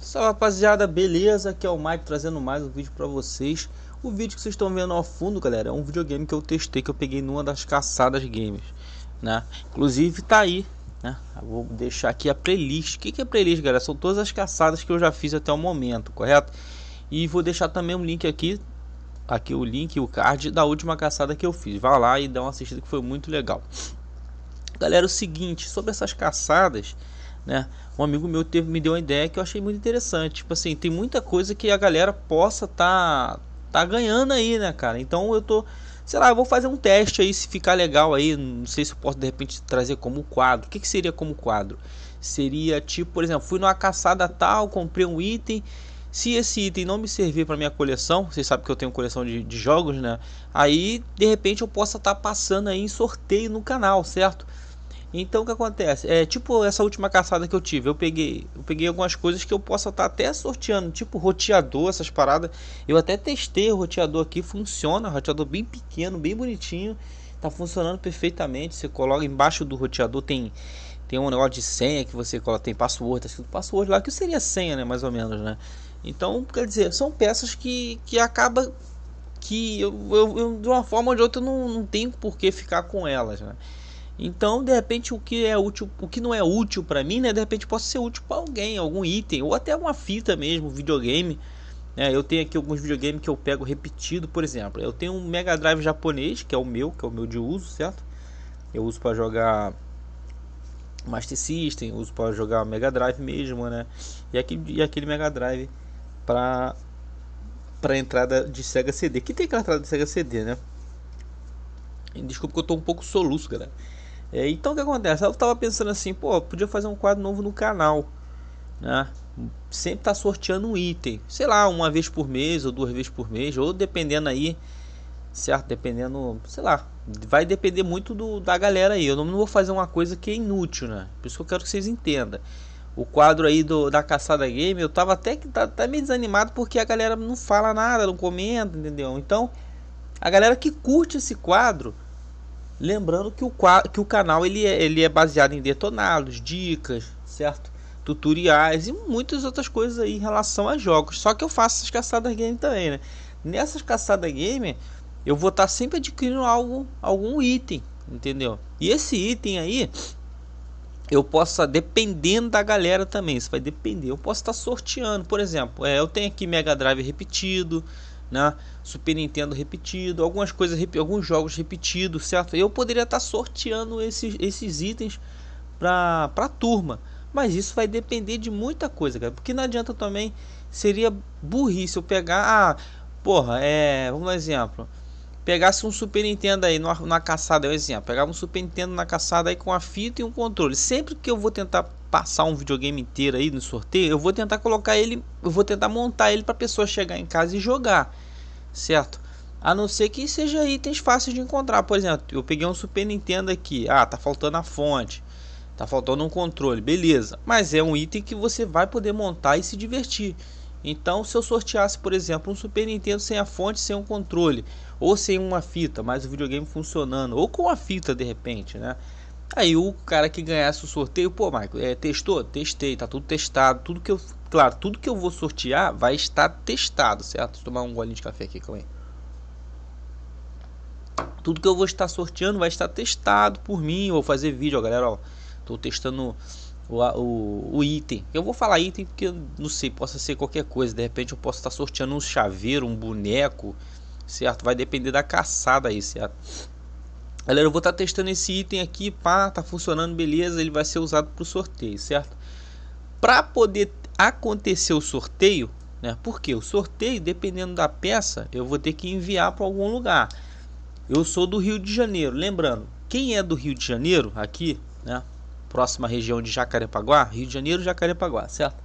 Salve rapaziada, beleza? Aqui é o Mike trazendo mais um vídeo para vocês. O vídeo que vocês estão vendo ao fundo, galera, é um videogame que eu testei, que eu peguei numa das caçadas games, né? Inclusive tá aí, né? Eu vou deixar aqui a playlist. O que, é playlist, galera? São todas as caçadas que eu já fiz até o momento, correto? E vou deixar também um link aqui, aqui o link e o card da última caçada que eu fiz. Vá lá e dá uma assistida que foi muito legal. Galera, é o seguinte, sobre essas caçadas, né? Um amigo meu teve, me deu uma ideia que eu achei muito interessante. Tipo assim, tem muita coisa que a galera possa tá tá ganhando aí, né, cara? Então eu tô, sei lá, eu vou fazer um teste aí se ficar legal aí, não sei se eu posso de repente trazer como quadro. O que, que seria como quadro? Seria tipo, por exemplo, fui numa caçada tal, comprei um item, se esse item não me servir para minha coleção, vocês sabem que eu tenho coleção de, de jogos, né? Aí de repente eu possa estar tá passando aí em sorteio no canal, certo? Então o que acontece? É tipo essa última caçada que eu tive. Eu peguei, eu peguei algumas coisas que eu posso estar até sorteando, tipo roteador, essas paradas. Eu até testei o roteador aqui, funciona, roteador bem pequeno, bem bonitinho, tá funcionando perfeitamente. Você coloca embaixo do roteador tem tem um negócio de senha que você coloca, tem password, tá escrito password lá que seria senha, né, mais ou menos, né? Então, quer dizer, são peças que que acaba que eu, eu, eu de uma forma ou de outra não, não tenho por que ficar com elas, né? Então, de repente, o que é útil, o que não é útil para mim, né? De repente possa ser útil para alguém, algum item, ou até uma fita mesmo, videogame. É, eu tenho aqui alguns videogames que eu pego repetido, por exemplo. Eu tenho um Mega Drive japonês, que é o meu, que é o meu de uso, certo? Eu uso para jogar Master System, uso para jogar Mega Drive mesmo, né? E aquele, e aquele Mega Drive para para entrada de Sega CD. Que tem aquela entrada de Sega CD, né? Desculpa que eu tô um pouco soluço, galera. É, então o que acontece? Eu tava pensando assim, pô, podia fazer um quadro novo no canal, né? Sempre tá sorteando um item, sei lá, uma vez por mês ou duas vezes por mês, ou dependendo aí, certo? Dependendo, sei lá, vai depender muito do, da galera aí. Eu não, não vou fazer uma coisa que é inútil, né? Por isso que eu quero que vocês entendam. O quadro aí do, da caçada game, eu tava até que tá, tá meio desanimado porque a galera não fala nada, não comenta, entendeu? Então, a galera que curte esse quadro Lembrando que o, que o canal ele é, ele é baseado em detonados, dicas, certo? Tutoriais e muitas outras coisas aí em relação a jogos. Só que eu faço as caçadas game também, né? Nessas caçadas game, eu vou estar tá sempre adquirindo algo, algum item, entendeu? E esse item aí, eu posso, tá dependendo da galera também, isso vai depender. Eu posso estar tá sorteando, por exemplo, é, eu tenho aqui Mega Drive repetido, né? Super Nintendo repetido, algumas coisas, alguns jogos repetidos, certo? Eu poderia estar tá sorteando esses, esses itens para a turma, mas isso vai depender de muita coisa, cara, porque não adianta também, seria burrice eu pegar, ah, porra, é, vamos dar um exemplo, pegasse um Super Nintendo aí na caçada, é um exemplo. pegava um Super Nintendo na caçada aí com a fita e um controle. Sempre que eu vou tentar passar um videogame inteiro aí no sorteio, eu vou tentar colocar ele, eu vou tentar montar ele para pessoa chegar em casa e jogar, certo? A não ser que seja itens fáceis de encontrar. Por exemplo, eu peguei um Super Nintendo aqui. Ah, tá faltando a fonte. Tá faltando um controle, beleza. Mas é um item que você vai poder montar e se divertir. Então, se eu sorteasse, por exemplo, um Super Nintendo sem a fonte, sem um controle, ou sem uma fita, mas o videogame funcionando, ou com a fita de repente, né? Aí o cara que ganhasse o sorteio, pô, Michael, é, testou? Testei, tá tudo testado, tudo que eu. Claro, tudo que eu vou sortear vai estar testado, certo? Deixa eu tomar um golinho de café aqui, calma aí. Tudo que eu vou estar sorteando vai estar testado por mim, ou vou fazer vídeo, ó, galera, ó. Tô testando o, o, o, item. Eu vou falar item porque eu não sei, possa ser qualquer coisa. De repente eu posso estar sorteando um chaveiro, um boneco, certo? Vai depender da caçada aí, certo? Galera, eu vou estar testando esse item aqui, pá, tá funcionando, beleza, ele vai ser usado para o sorteio, certo? Para poder acontecer o sorteio, né? Porque o sorteio, dependendo da peça, eu vou ter que enviar para algum lugar. Eu sou do Rio de Janeiro, lembrando, quem é do Rio de Janeiro aqui, né? próxima região de Jacarepaguá, Rio de Janeiro, Jacarepaguá, certo?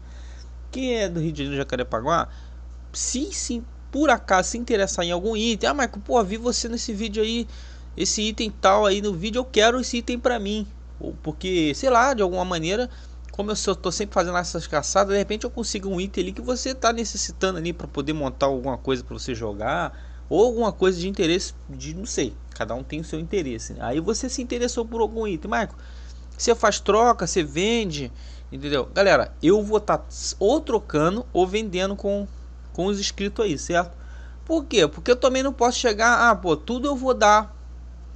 Quem é do Rio de Janeiro, Jacarepaguá, se, se por acaso se interessar em algum item, ah, Marco, pô, vi você nesse vídeo aí, esse item tal aí no vídeo, eu quero esse item para mim, ou porque, sei lá, de alguma maneira, como eu estou sempre fazendo essas caçadas, de repente eu consigo um item ali que você está necessitando ali para poder montar alguma coisa para você jogar, ou alguma coisa de interesse, de não sei, cada um tem o seu interesse. Né? Aí você se interessou por algum item, Marco. Você faz troca, você vende, entendeu? Galera, eu vou estar tá ou trocando ou vendendo com, com os inscritos aí, certo? Por quê? Porque eu também não posso chegar, ah, pô, tudo eu vou dar,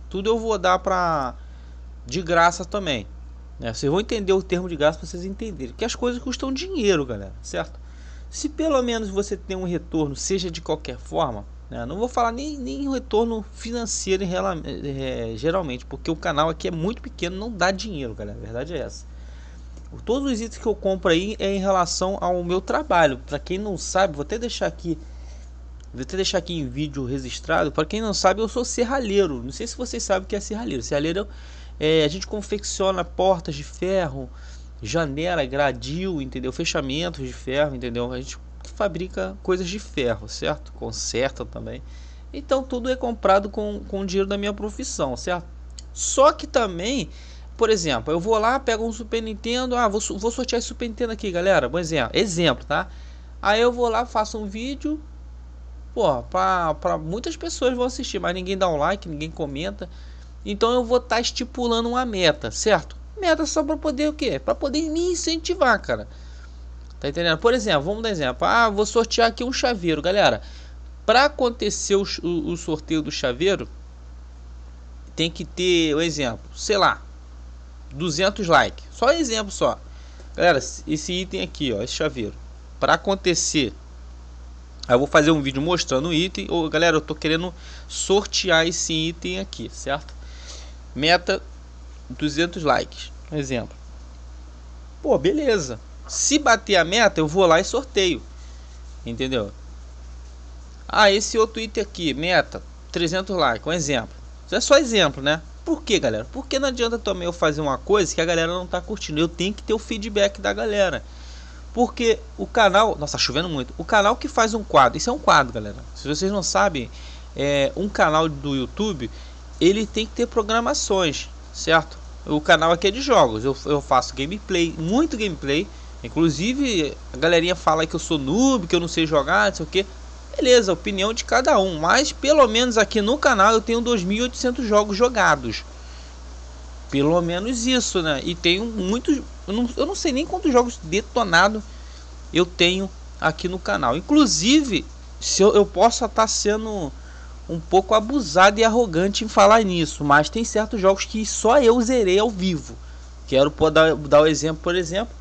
tudo eu vou dar pra de graça também. Né? Vocês vão entender o termo de graça para vocês entenderem que as coisas custam dinheiro, galera, certo? Se pelo menos você tem um retorno, seja de qualquer forma, é, não vou falar nem, nem retorno financeiro em, é, geralmente, porque o canal aqui é muito pequeno, não dá dinheiro, galera A verdade é essa. Todos os itens que eu compro aí é em relação ao meu trabalho. Para quem não sabe, vou até deixar aqui, vou até deixar aqui em vídeo registrado. Para quem não sabe, eu sou serralheiro. Não sei se vocês sabem o que é serralheiro. Serralheiro é, é a gente confecciona portas de ferro, janela, gradil, entendeu? Fechamentos de ferro, entendeu? A gente fabrica coisas de ferro, certo? Conserta também. Então tudo é comprado com, com o dinheiro da minha profissão, certo? Só que também, por exemplo, eu vou lá, pego um Super Nintendo, ah, vou, vou sortear esse Super Nintendo aqui, galera. Bom exemplo, exemplo, tá? Aí eu vou lá, faço um vídeo, pô, pra, pra muitas pessoas vão assistir, mas ninguém dá um like, ninguém comenta. Então eu vou estar tá estipulando uma meta, certo? Meta só para poder o quê? Para poder me incentivar, cara. Tá entendendo? Por exemplo, vamos dar exemplo. Ah, vou sortear aqui um chaveiro, galera. Para acontecer o, o, o, sorteio do chaveiro, tem que ter, um exemplo, sei lá, 200 likes. Só exemplo só. Galera, esse item aqui, ó, esse chaveiro. Para acontecer, eu vou fazer um vídeo mostrando o item. Ou, galera, eu tô querendo sortear esse item aqui, certo? Meta 200 likes, exemplo. Pô, beleza. Se bater a meta, eu vou lá e sorteio. Entendeu? Ah, esse outro item aqui, meta, 300 likes, um exemplo. Isso é só exemplo, né? Por que, galera? Porque não adianta também eu fazer uma coisa que a galera não tá curtindo. Eu tenho que ter o feedback da galera. Porque o canal. Nossa, tá chovendo muito. O canal que faz um quadro. Isso é um quadro, galera. Se vocês não sabem, é, um canal do YouTube ele tem que ter programações, certo? O canal aqui é de jogos. Eu, eu faço gameplay, muito gameplay Inclusive, a galerinha fala que eu sou noob, que eu não sei jogar, não sei o que. Beleza, opinião de cada um. Mas pelo menos aqui no canal eu tenho 2.800 jogos jogados. Pelo menos isso, né? E tenho muitos. Eu não, eu não sei nem quantos jogos detonado eu tenho aqui no canal. Inclusive, se eu, eu posso estar sendo um pouco abusado e arrogante em falar nisso, mas tem certos jogos que só eu zerei ao vivo. Quero dar, dar o exemplo, por exemplo,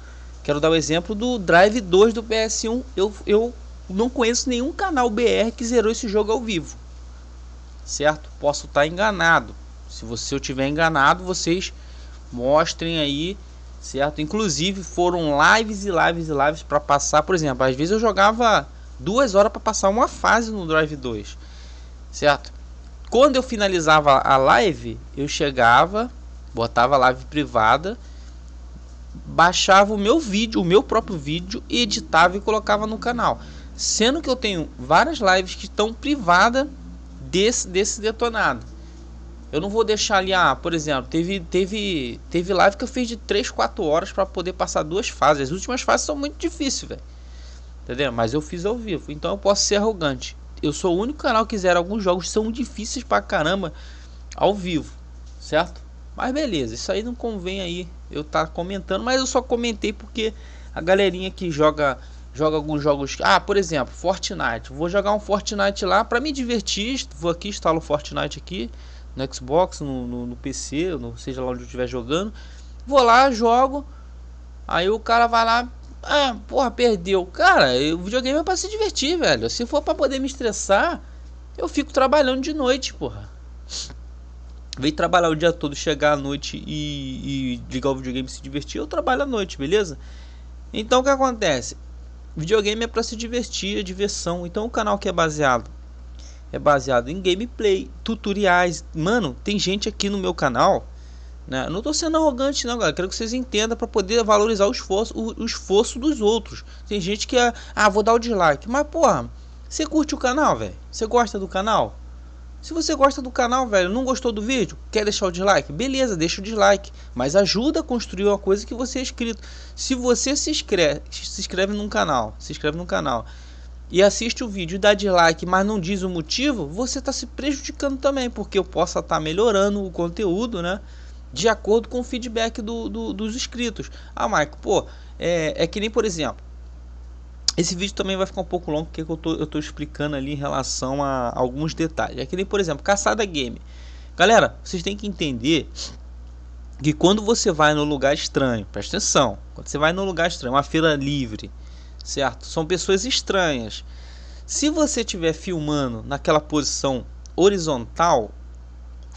Quero dar o exemplo do Drive 2 do PS1. Eu, eu não conheço nenhum canal BR que zerou esse jogo ao vivo. Certo? Posso estar tá enganado. Se você eu tiver enganado, vocês mostrem aí, certo? Inclusive foram lives e lives e lives para passar, por exemplo, às vezes eu jogava duas horas para passar uma fase no Drive 2, certo? Quando eu finalizava a live, eu chegava, botava a live privada baixava o meu vídeo, o meu próprio vídeo, editava e colocava no canal. Sendo que eu tenho várias lives que estão privadas desse, desse detonado. Eu não vou deixar ali, ah, por exemplo, teve, teve, teve live que eu fiz de 3, 4 horas para poder passar duas fases. As últimas fases são muito difíceis, velho. Entendeu? Mas eu fiz ao vivo, então eu posso ser arrogante. Eu sou o único canal que zera alguns jogos são difíceis pra caramba ao vivo, certo? Mas beleza, isso aí não convém aí eu tá comentando, mas eu só comentei porque a galerinha que joga joga alguns jogos, ah, por exemplo, Fortnite. Vou jogar um Fortnite lá para me divertir, vou aqui instalo Fortnite aqui no Xbox, no, no, no PC, no, seja lá onde eu estiver jogando. Vou lá, jogo. Aí o cara vai lá, ah, porra, perdeu. Cara, o videogame é para se divertir, velho. Se for para poder me estressar, eu fico trabalhando de noite, porra. Vem trabalhar o dia todo, chegar à noite e, e ligar o videogame e se divertir, eu trabalho à noite, beleza? Então o que acontece? Videogame é para se divertir, é diversão. Então o canal que é baseado é baseado em gameplay, tutoriais. Mano, tem gente aqui no meu canal, né? Não tô sendo arrogante não, galera. Quero que vocês entendam para poder valorizar o esforço, o, o, esforço dos outros. Tem gente que é, ah, vou dar o dislike, mas porra, você curte o canal, velho? Você gosta do canal? Se você gosta do canal, velho, não gostou do vídeo, quer deixar o dislike? Beleza, deixa o dislike, mas ajuda a construir uma coisa que você é inscrito. Se você se inscreve, se inscreve no canal, se inscreve no canal e assiste o vídeo e dá dislike, mas não diz o motivo, você está se prejudicando também, porque eu possa estar tá melhorando o conteúdo, né? De acordo com o feedback do, do, dos inscritos. Ah, Maico, pô, é, é que nem, por exemplo, esse vídeo também vai ficar um pouco longo porque é eu tô, eu tô explicando ali em relação a alguns detalhes. Aqui é nem, por exemplo, caçada game. Galera, vocês têm que entender que quando você vai no lugar estranho, presta atenção, quando você vai no lugar estranho, uma feira livre, certo? São pessoas estranhas. Se você estiver filmando naquela posição horizontal,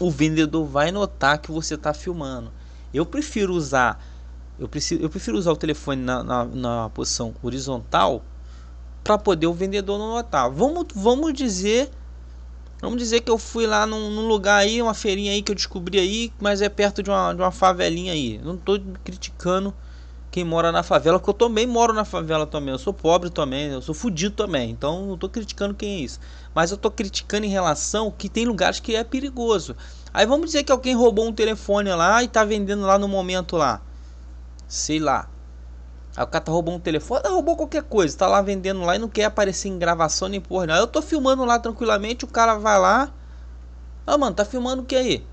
o vendedor vai notar que você está filmando. Eu prefiro usar eu, preciso, eu prefiro usar o telefone na, na, na posição horizontal para poder o vendedor não notar. Vamos, vamos dizer, vamos dizer que eu fui lá num, num, lugar aí, uma feirinha aí que eu descobri aí, mas é perto de uma, de uma favelinha aí. Não tô criticando quem mora na favela, porque eu também moro na favela também. Eu sou pobre também, eu sou fudido também. Então não tô criticando quem é isso. Mas eu tô criticando em relação que tem lugares que é perigoso. Aí vamos dizer que alguém roubou um telefone lá e tá vendendo lá no momento lá. Sei lá, Aí o cara tá roubou um telefone, ah, roubou qualquer coisa, tá lá vendendo lá e não quer aparecer em gravação nem porra. Não. Eu tô filmando lá tranquilamente, o cara vai lá. Ah, mano, tá filmando o que aí?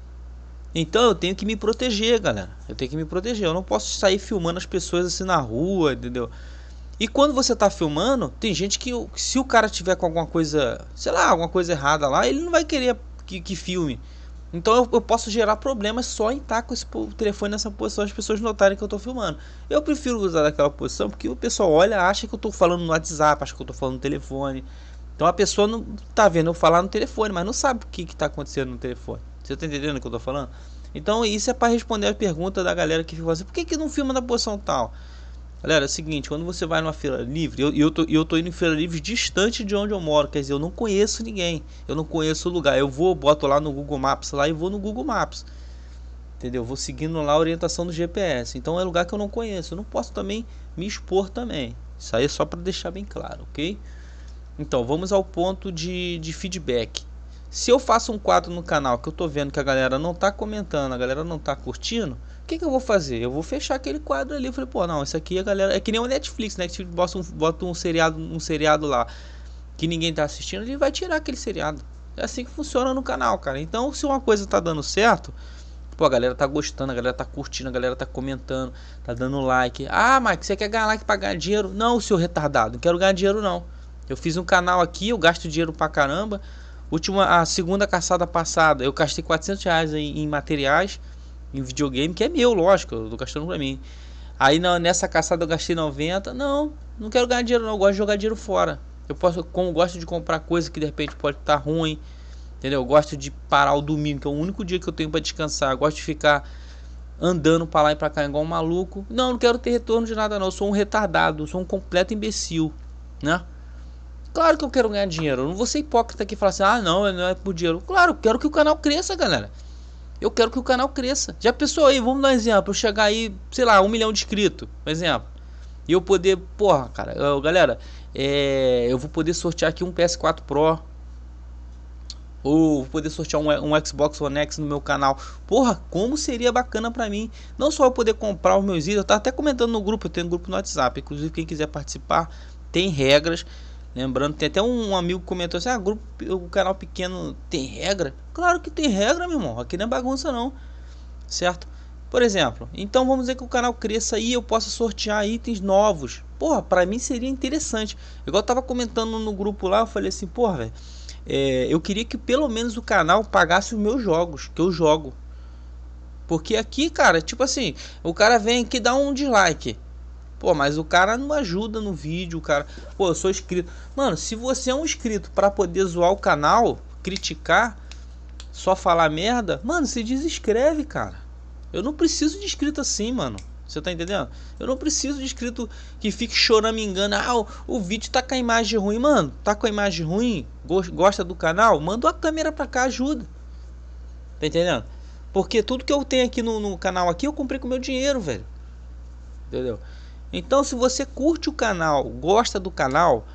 Então eu tenho que me proteger, galera. Eu tenho que me proteger. Eu não posso sair filmando as pessoas assim na rua, entendeu? E quando você tá filmando, tem gente que se o cara tiver com alguma coisa, sei lá, alguma coisa errada lá, ele não vai querer que, que filme. Então eu, eu, posso gerar problemas só em estar com esse telefone nessa posição as pessoas notarem que eu estou filmando. Eu prefiro usar daquela posição porque o pessoal olha, acha que eu estou falando no WhatsApp, acha que eu estou falando no telefone. Então a pessoa não tá vendo eu falar no telefone, mas não sabe o que está acontecendo no telefone. Você está entendendo o que eu estou falando? Então isso é para responder a pergunta da galera que ficou assim: por que, que não filma na posição tal? Galera, é o seguinte, quando você vai numa feira livre, eu, eu, tô, eu tô indo em feira livre distante de onde eu moro, quer dizer, eu não conheço ninguém, eu não conheço o lugar, eu vou, boto lá no Google Maps lá e vou no Google Maps, entendeu? Vou seguindo lá a orientação do GPS, então é lugar que eu não conheço, eu não posso também me expor também, isso aí é só para deixar bem claro, ok? Então, vamos ao ponto de, de feedback. Se eu faço um quadro no canal que eu tô vendo que a galera não tá comentando, a galera não tá curtindo, que, que eu vou fazer? Eu vou fechar aquele quadro ali. Eu falei, pô, não, isso aqui a galera. É que nem o Netflix, né? Que tipo, bota um, bota um seriado, um seriado lá que ninguém tá assistindo, ele vai tirar aquele seriado. É assim que funciona no canal, cara. Então, se uma coisa tá dando certo, pô, a galera tá gostando, a galera tá curtindo, a galera tá comentando, tá dando like. Ah, Mike, você quer ganhar like pra ganhar dinheiro? Não, seu retardado, não quero ganhar dinheiro não. Eu fiz um canal aqui, eu gasto dinheiro pra caramba. Última, a segunda caçada passada, eu gastei 400 reais em, em materiais em videogame, que é meu, lógico, eu tô gastando pra mim. Aí na, nessa caçada eu gastei 90. Não, não quero ganhar dinheiro, não. Eu gosto de jogar dinheiro fora. Eu posso, como gosto de comprar coisa que de repente pode estar tá ruim. Entendeu? Eu gosto de parar o domingo, que é o único dia que eu tenho para descansar. Eu gosto de ficar andando para lá e para cá igual um maluco. Não, não quero ter retorno de nada não. Eu sou um retardado, eu sou um completo imbecil, né? Claro que eu quero ganhar dinheiro. Eu não vou ser hipócrita aqui e falar assim: "Ah, não, não é por dinheiro". Claro, eu quero que o canal cresça, galera. Eu quero que o canal cresça. Já pensou aí, vamos dar um exemplo, eu chegar aí, sei lá, um milhão de inscritos, exemplo. E eu poder, porra, cara, eu, galera, é, eu vou poder sortear aqui um PS4 Pro. Ou vou poder sortear um, um Xbox One X no meu canal. Porra, como seria bacana para mim. Não só eu poder comprar os meus itens. Eu tava até comentando no grupo, eu tenho um grupo no WhatsApp. Inclusive, quem quiser participar, tem regras. Lembrando, tem até um amigo que comentou assim: ah, grupo, o canal pequeno tem regra? Claro que tem regra, meu irmão. Aqui não é bagunça, não. Certo? Por exemplo, então vamos dizer que o canal cresça e eu possa sortear itens novos. Porra, pra mim seria interessante. Igual eu tava comentando no grupo lá, eu falei assim: porra, velho, é, eu queria que pelo menos o canal pagasse os meus jogos, que eu jogo. Porque aqui, cara, tipo assim, o cara vem aqui dá um dislike. Pô, mas o cara não ajuda no vídeo, cara. Pô, eu sou inscrito. Mano, se você é um inscrito para poder zoar o canal, criticar, só falar merda, mano, se desinscreve, cara. Eu não preciso de inscrito assim, mano. Você tá entendendo? Eu não preciso de inscrito que fique chorando, me enganando. Ah, o, o, vídeo tá com a imagem ruim, mano. Tá com a imagem ruim? Gosta do canal? Manda a câmera pra cá, ajuda. Tá entendendo? Porque tudo que eu tenho aqui no, no canal aqui, eu comprei com meu dinheiro, velho. Entendeu? Então, se você curte o canal, gosta do canal,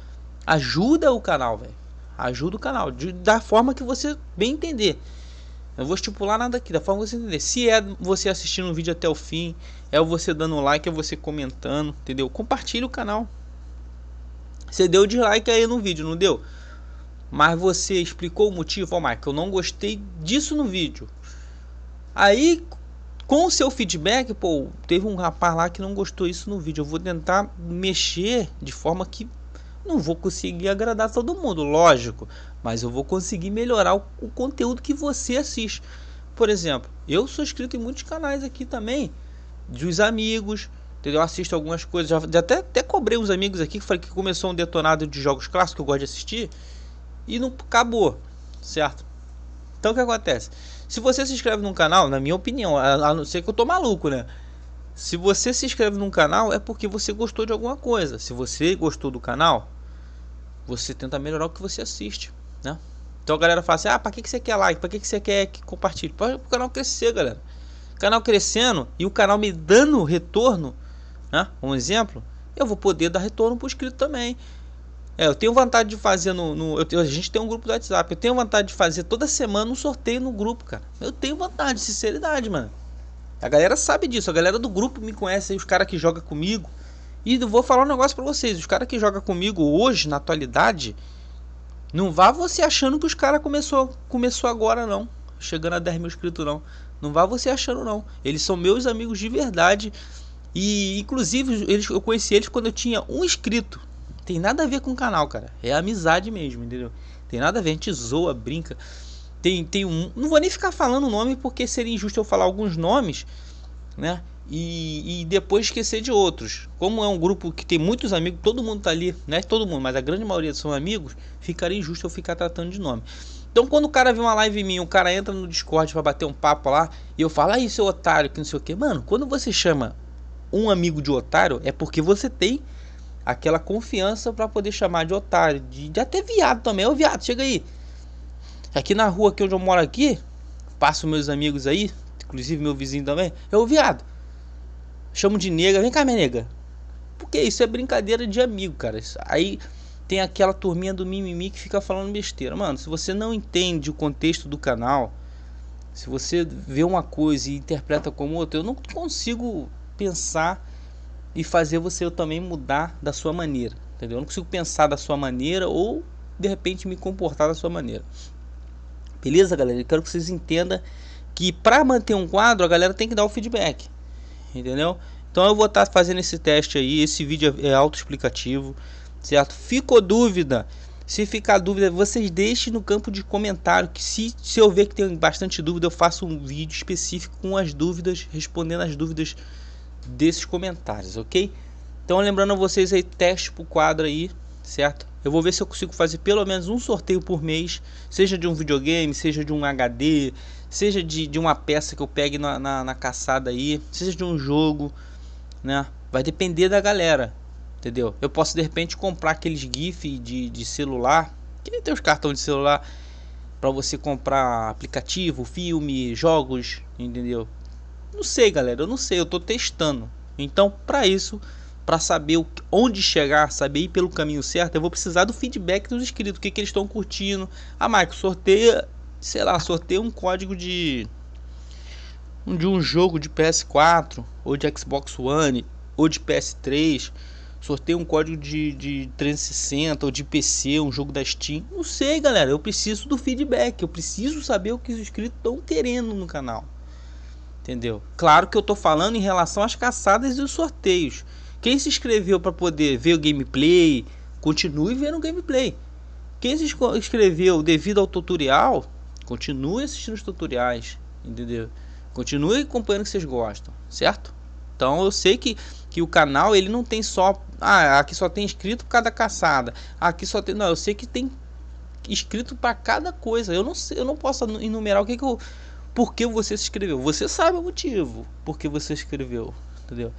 ajuda o canal, velho. Ajuda o canal de, da forma que você bem entender. Eu vou estipular nada aqui, da forma que você entender. Se é você assistindo um vídeo até o fim, é você dando like, é você comentando, entendeu? Compartilha o canal. Você deu dislike aí no vídeo, não deu? Mas você explicou o motivo, ó, oh, Mike, eu não gostei disso no vídeo. Aí com o seu feedback, pô, teve um rapaz lá que não gostou isso no vídeo. Eu vou tentar mexer de forma que não vou conseguir agradar todo mundo, lógico, mas eu vou conseguir melhorar o, o conteúdo que você assiste. Por exemplo, eu sou inscrito em muitos canais aqui também, dos amigos, entendeu? Eu assisto algumas coisas, já, já até, até cobrei uns amigos aqui que falei que começou um detonado de jogos clássicos que eu gosto de assistir e não acabou, certo? Então o que acontece? Se você se inscreve num canal, na minha opinião, a não ser que eu tô maluco, né? Se você se inscreve num canal é porque você gostou de alguma coisa. Se você gostou do canal, você tenta melhorar o que você assiste, né? Então a galera fala assim: "Ah, para que que você quer like? Para que que você quer que compartilhe?" Para o canal crescer, galera. O canal crescendo e o canal me dando retorno, né? Um exemplo, eu vou poder dar retorno para o inscrito também. É, eu tenho vontade de fazer no. no eu, a gente tem um grupo do WhatsApp. Eu tenho vontade de fazer toda semana um sorteio no grupo, cara. Eu tenho vontade, sinceridade, mano. A galera sabe disso. A galera do grupo me conhece, os caras que joga comigo. E eu vou falar um negócio pra vocês. Os caras que joga comigo hoje, na atualidade, não vá você achando que os caras começou, começou agora, não. Chegando a 10 mil inscritos, não. Não vá você achando, não. Eles são meus amigos de verdade. E, inclusive, eles, eu conheci eles quando eu tinha um inscrito tem nada a ver com o canal, cara. É amizade mesmo, entendeu? Tem nada a ver, a gente zoa, brinca. Tem, tem um. Não vou nem ficar falando o nome porque seria injusto eu falar alguns nomes, né? E, e, depois esquecer de outros. Como é um grupo que tem muitos amigos, todo mundo tá ali, né? Todo mundo, mas a grande maioria são amigos, ficaria injusto eu ficar tratando de nome. Então quando o cara vê uma live minha, o cara entra no Discord para bater um papo lá, e eu falo, aí seu otário, que não sei o que. Mano, quando você chama um amigo de otário, é porque você tem aquela confiança para poder chamar de otário, de, de até viado também. Ô viado, chega aí. Aqui na rua que onde eu moro aqui, passo meus amigos aí, inclusive meu vizinho também. Eu, viado, chamo de nega, vem cá, minha nega. Porque isso é brincadeira de amigo, cara. Isso, aí tem aquela turminha do mimimi que fica falando besteira. Mano, se você não entende o contexto do canal, se você vê uma coisa e interpreta como outra, eu não consigo pensar e fazer você também mudar da sua maneira, entendeu? Eu não consigo pensar da sua maneira ou de repente me comportar da sua maneira. Beleza, galera? Eu quero que vocês entendam que para manter um quadro a galera tem que dar o feedback, entendeu? Então eu vou estar tá fazendo esse teste aí, esse vídeo é, é autoexplicativo, certo? Ficou dúvida? Se ficar dúvida, vocês deixem no campo de comentário. Que se, se eu ver que tem bastante dúvida, eu faço um vídeo específico com as dúvidas, respondendo as dúvidas desses comentários, ok? Então lembrando a vocês aí, teste pro quadro aí, certo? Eu vou ver se eu consigo fazer pelo menos um sorteio por mês, seja de um videogame, seja de um HD, seja de, de uma peça que eu pegue na, na, na caçada aí, seja de um jogo, né? Vai depender da galera, entendeu? Eu posso de repente comprar aqueles GIF de, de celular, que nem tem os cartões de celular, para você comprar aplicativo, filme, jogos, entendeu? Não sei, galera, eu não sei, eu tô testando. Então, para isso, para saber onde chegar, saber ir pelo caminho certo, eu vou precisar do feedback dos inscritos, o que, que eles estão curtindo. Ah, Marco, sorteia, sei lá, sorteia um código de de um jogo de PS4 ou de Xbox One ou de PS3, sorteia um código de, de 360 ou de PC, um jogo da Steam. Não sei, galera, eu preciso do feedback, eu preciso saber o que os inscritos estão querendo no canal. Entendeu? Claro que eu tô falando em relação às caçadas e os sorteios. Quem se inscreveu para poder ver o gameplay, continue vendo o gameplay. Quem se inscreveu devido ao tutorial, continue assistindo os tutoriais, entendeu? Continue acompanhando o que vocês gostam, certo? Então eu sei que, que o canal ele não tem só, ah, aqui só tem inscrito por cada caçada. Aqui só tem, não, eu sei que tem inscrito para cada coisa. Eu não sei, eu não posso enumerar o que que eu por que você se inscreveu. Você sabe o motivo por que você escreveu, entendeu?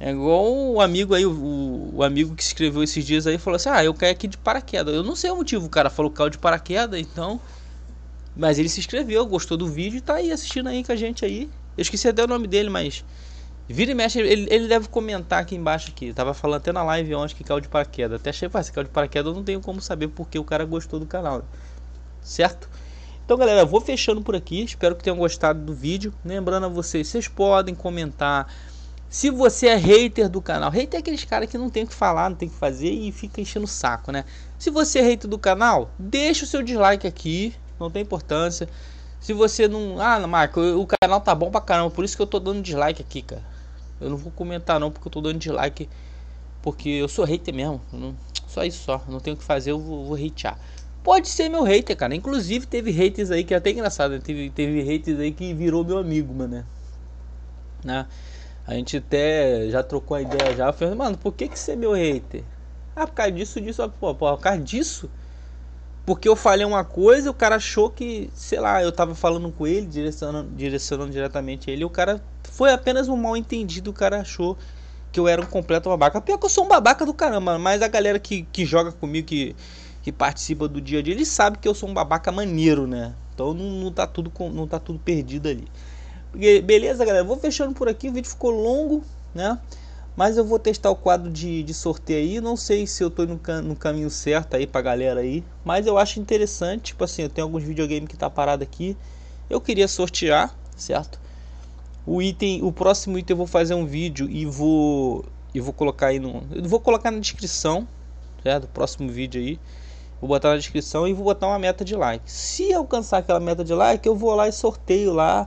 É igual o amigo aí, o, o amigo que escreveu esses dias aí falou assim: "Ah, eu caí aqui de paraquedas". Eu não sei o motivo, o cara falou que caiu de paraquedas, então mas ele se inscreveu, gostou do vídeo e tá aí assistindo aí com a gente aí. Eu esqueci até o nome dele, mas vira e mexe, ele, ele deve comentar aqui embaixo aqui. Eu tava falando até na live ontem que caiu de paraquedas. Até achei, ah, caiu de paraquedas eu não tenho como saber porque o cara gostou do canal. Certo? Então, galera, vou fechando por aqui. Espero que tenham gostado do vídeo. Lembrando a vocês, vocês podem comentar. Se você é hater do canal, hater é aqueles caras que não tem o que falar, não tem o que fazer e fica enchendo o saco, né? Se você é hater do canal, deixa o seu dislike aqui, não tem importância. Se você não. Ah, Marco, o canal tá bom pra caramba, por isso que eu tô dando dislike aqui, cara. Eu não vou comentar não, porque eu tô dando dislike. Porque eu sou hater mesmo. Não... Só isso só. Não tenho o que fazer, eu vou, vou hatear pode ser meu hater, cara. Inclusive, teve haters aí que é até engraçado. Né? Teve, teve haters aí que virou meu amigo, mano. Né? A gente até já trocou a ideia já. Falei, mano, por que, que você é meu hater? Ah, por causa disso, disso, pô, por causa disso. Porque eu falei uma coisa, e o cara achou que, sei lá, eu tava falando com ele, direcionando, direcionando diretamente ele. ele, o cara foi apenas um mal entendido, o cara achou que eu era um completo babaca. Pior que eu sou um babaca do caramba, mas a galera que, que joga comigo, que, que participa do dia a dia, ele sabe que eu sou um babaca maneiro, né? Então não, não, tá, tudo não tá tudo perdido ali. Beleza, galera? Vou fechando por aqui. O vídeo ficou longo, né? Mas eu vou testar o quadro de, de sorteio aí. Não sei se eu tô no, no caminho certo aí pra galera aí. Mas eu acho interessante. Tipo assim, eu tenho alguns videogames que tá parado aqui. Eu queria sortear, certo? O item, o próximo item eu vou fazer um vídeo e vou e vou colocar aí no, eu vou colocar na descrição, certo? O próximo vídeo aí Vou botar na descrição e vou botar uma meta de like. Se alcançar aquela meta de like, eu vou lá e sorteio lá.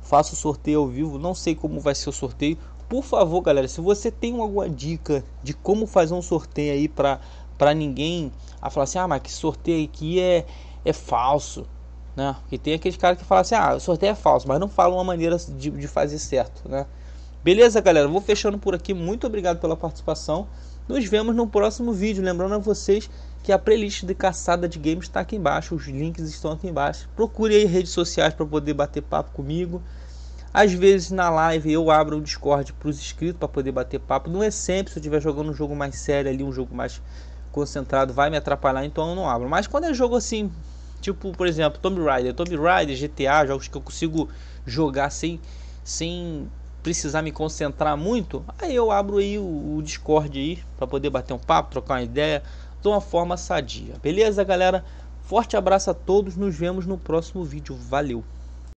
Faço sorteio ao vivo. Não sei como vai ser o sorteio. Por favor, galera, se você tem alguma dica de como fazer um sorteio aí para para ninguém a falar assim: "Ah, mas que sorteio aqui é é falso". Né? Porque tem aqueles caras que falam assim: "Ah, o sorteio é falso", mas não fala uma maneira de, de fazer certo, né? Beleza, galera? Vou fechando por aqui. Muito obrigado pela participação. Nos vemos no próximo vídeo. Lembrando a vocês que a playlist de caçada de games está aqui embaixo. Os links estão aqui embaixo. Procure aí redes sociais para poder bater papo comigo. Às vezes na live eu abro o Discord para os inscritos para poder bater papo. Não é sempre, se eu estiver jogando um jogo mais sério ali, um jogo mais concentrado, vai me atrapalhar, então eu não abro. Mas quando é jogo assim, tipo, por exemplo, Tomb Raider, Tomb Raider, GTA, jogos que eu consigo jogar sem, sem precisar me concentrar muito, aí eu abro aí o, o Discord aí para poder bater um papo, trocar uma ideia de uma forma sadia. Beleza, galera? Forte abraço a todos, nos vemos no próximo vídeo. Valeu!